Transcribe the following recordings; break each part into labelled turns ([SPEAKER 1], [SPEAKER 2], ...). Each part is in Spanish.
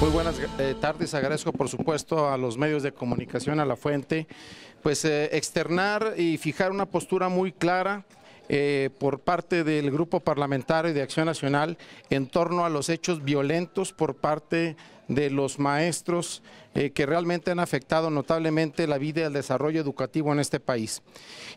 [SPEAKER 1] Muy buenas eh, tardes, agradezco por supuesto a los medios de comunicación, a la fuente, pues eh, externar y fijar una postura muy clara eh, por parte del Grupo Parlamentario de Acción Nacional en torno a los hechos violentos por parte de los maestros eh, que realmente han afectado notablemente la vida y el desarrollo educativo en este país.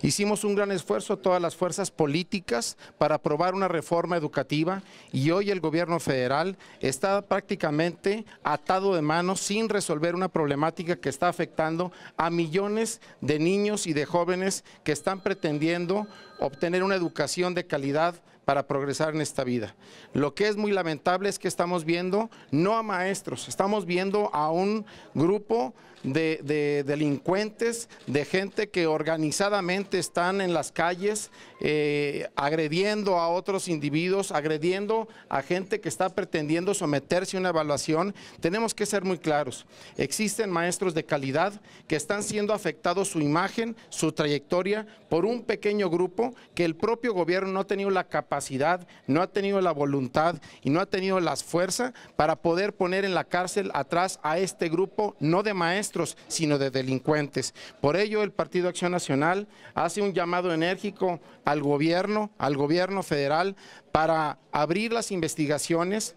[SPEAKER 1] Hicimos un gran esfuerzo todas las fuerzas políticas para aprobar una reforma educativa y hoy el gobierno federal está prácticamente atado de manos sin resolver una problemática que está afectando a millones de niños y de jóvenes que están pretendiendo obtener una educación de calidad para progresar en esta vida. Lo que es muy lamentable es que estamos viendo no a maestros, estamos viendo a un grupo de, delincuentes, de gente que organizadamente están en las calles eh, agrediendo a otros individuos, agrediendo a gente que está pretendiendo someterse a una evaluación. Tenemos que ser muy claros, existen maestros de calidad que están siendo afectados su imagen, su trayectoria por un pequeño grupo que el propio gobierno no ha tenido la capacidad no ha tenido la voluntad y no ha tenido las fuerzas para poder poner en la cárcel atrás a este grupo, no de maestros, sino de delincuentes. Por ello, el Partido Acción Nacional hace un llamado enérgico al gobierno, al gobierno federal, para abrir las investigaciones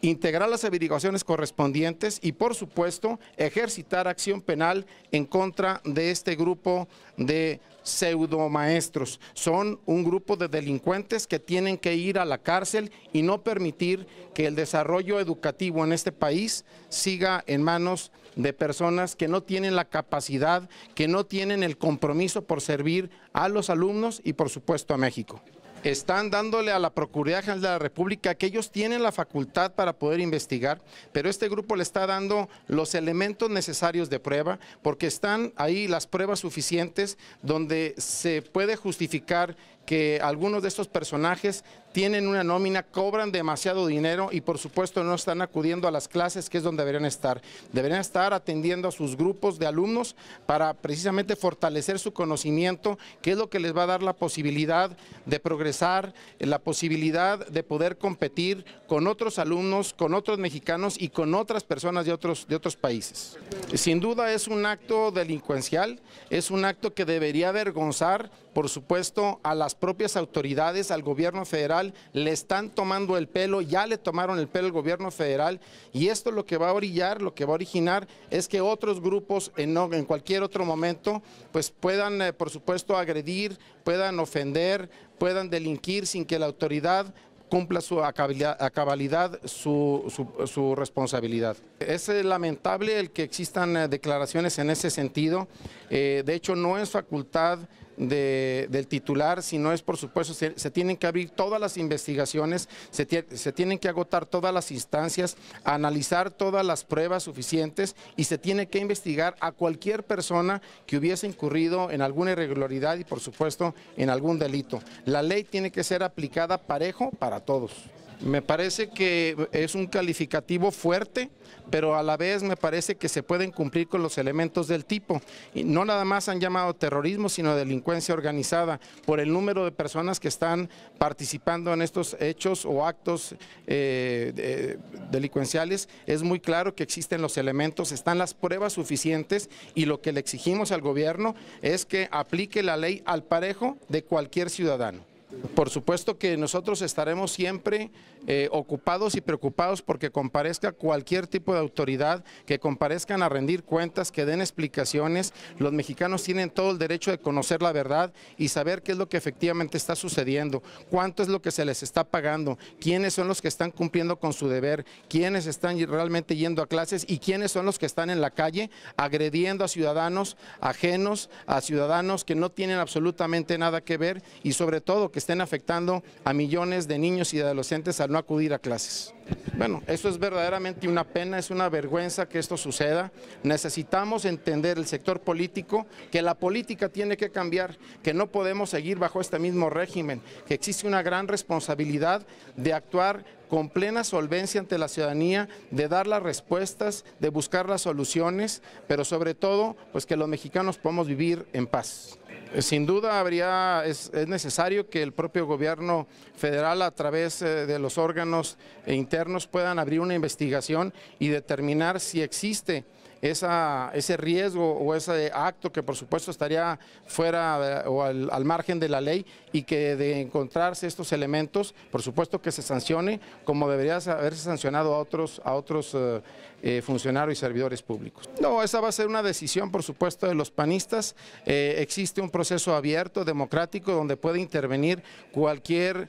[SPEAKER 1] integrar las averiguaciones correspondientes y, por supuesto, ejercitar acción penal en contra de este grupo de pseudomaestros. Son un grupo de delincuentes que tienen que ir a la cárcel y no permitir que el desarrollo educativo en este país siga en manos de personas que no tienen la capacidad, que no tienen el compromiso por servir a los alumnos y, por supuesto, a México están dándole a la Procuraduría General de la República que ellos tienen la facultad para poder investigar, pero este grupo le está dando los elementos necesarios de prueba, porque están ahí las pruebas suficientes donde se puede justificar que algunos de estos personajes tienen una nómina, cobran demasiado dinero y por supuesto no están acudiendo a las clases, que es donde deberían estar. Deberían estar atendiendo a sus grupos de alumnos para precisamente fortalecer su conocimiento, que es lo que les va a dar la posibilidad de progresar, la posibilidad de poder competir con otros alumnos, con otros mexicanos y con otras personas de otros, de otros países. Sin duda es un acto delincuencial, es un acto que debería avergonzar, por supuesto, a las propias autoridades, al gobierno federal, le están tomando el pelo, ya le tomaron el pelo al gobierno federal y esto lo que va a orillar, lo que va a originar es que otros grupos en, cualquier otro momento pues puedan, eh, por supuesto, agredir, puedan ofender, puedan delinquir sin que la autoridad cumpla su, a cabalidad su, su, responsabilidad. Es eh, lamentable el que existan eh, declaraciones en ese sentido. de hecho, no es facultad del titular, si no es por supuesto, se, tienen que abrir todas las investigaciones, se, tienen que agotar todas las instancias, analizar todas las pruebas suficientes y se tiene que investigar a cualquier persona que hubiese incurrido en alguna irregularidad y por supuesto en algún delito. La ley tiene que ser aplicada parejo para todos. Me parece que es un calificativo fuerte, pero a la vez me parece que se pueden cumplir con los elementos del tipo. Y no nada más han llamado terrorismo, sino delincuencia organizada, por el número de personas que están participando en estos hechos o actos eh, delincuenciales. Es muy claro que existen los elementos, están las pruebas suficientes y lo que le exigimos al gobierno es que aplique la ley al parejo de cualquier ciudadano. Por supuesto que nosotros estaremos siempre eh, ocupados y preocupados porque comparezca cualquier tipo de autoridad, que comparezcan a rendir cuentas, que den explicaciones. Los mexicanos tienen todo el derecho de conocer la verdad y saber qué es lo que efectivamente está sucediendo, cuánto es lo que se les está pagando, quiénes son los que están cumpliendo con su deber, quiénes están realmente yendo a clases y quiénes son los que están en la calle agrediendo a ciudadanos ajenos, a ciudadanos que no tienen absolutamente nada que ver y sobre todo que están estén afectando a millones de niños y adolescentes al no acudir a clases. Bueno, eso es verdaderamente una pena, es una vergüenza que esto suceda. Necesitamos entender el sector político, que la política tiene que cambiar, que no podemos seguir bajo este mismo régimen, que existe una gran responsabilidad de actuar con plena solvencia ante la ciudadanía, de dar las respuestas, de buscar las soluciones, pero sobre todo, pues que los mexicanos podamos vivir en paz. Sin duda habría, es, es, necesario que el propio gobierno federal a través eh, de los órganos internos puedan abrir una investigación y determinar si existe ese riesgo o ese acto que por supuesto estaría fuera o al, margen de la ley y que de encontrarse estos elementos, por supuesto que se sancione como debería haberse sancionado a otros, a otros eh, eh, funcionarios y servidores públicos. No, esa va a ser una decisión por supuesto de los panistas. Eh, existe un proceso abierto, democrático, donde puede intervenir cualquier,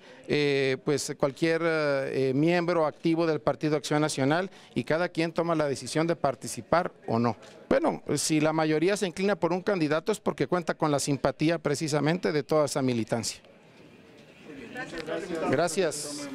[SPEAKER 1] pues, cualquier miembro activo del Partido Acción Nacional y cada quien toma la decisión de participar o no. Bueno, si la mayoría se inclina por un candidato es porque cuenta con la simpatía precisamente de toda esa militancia. Gracias.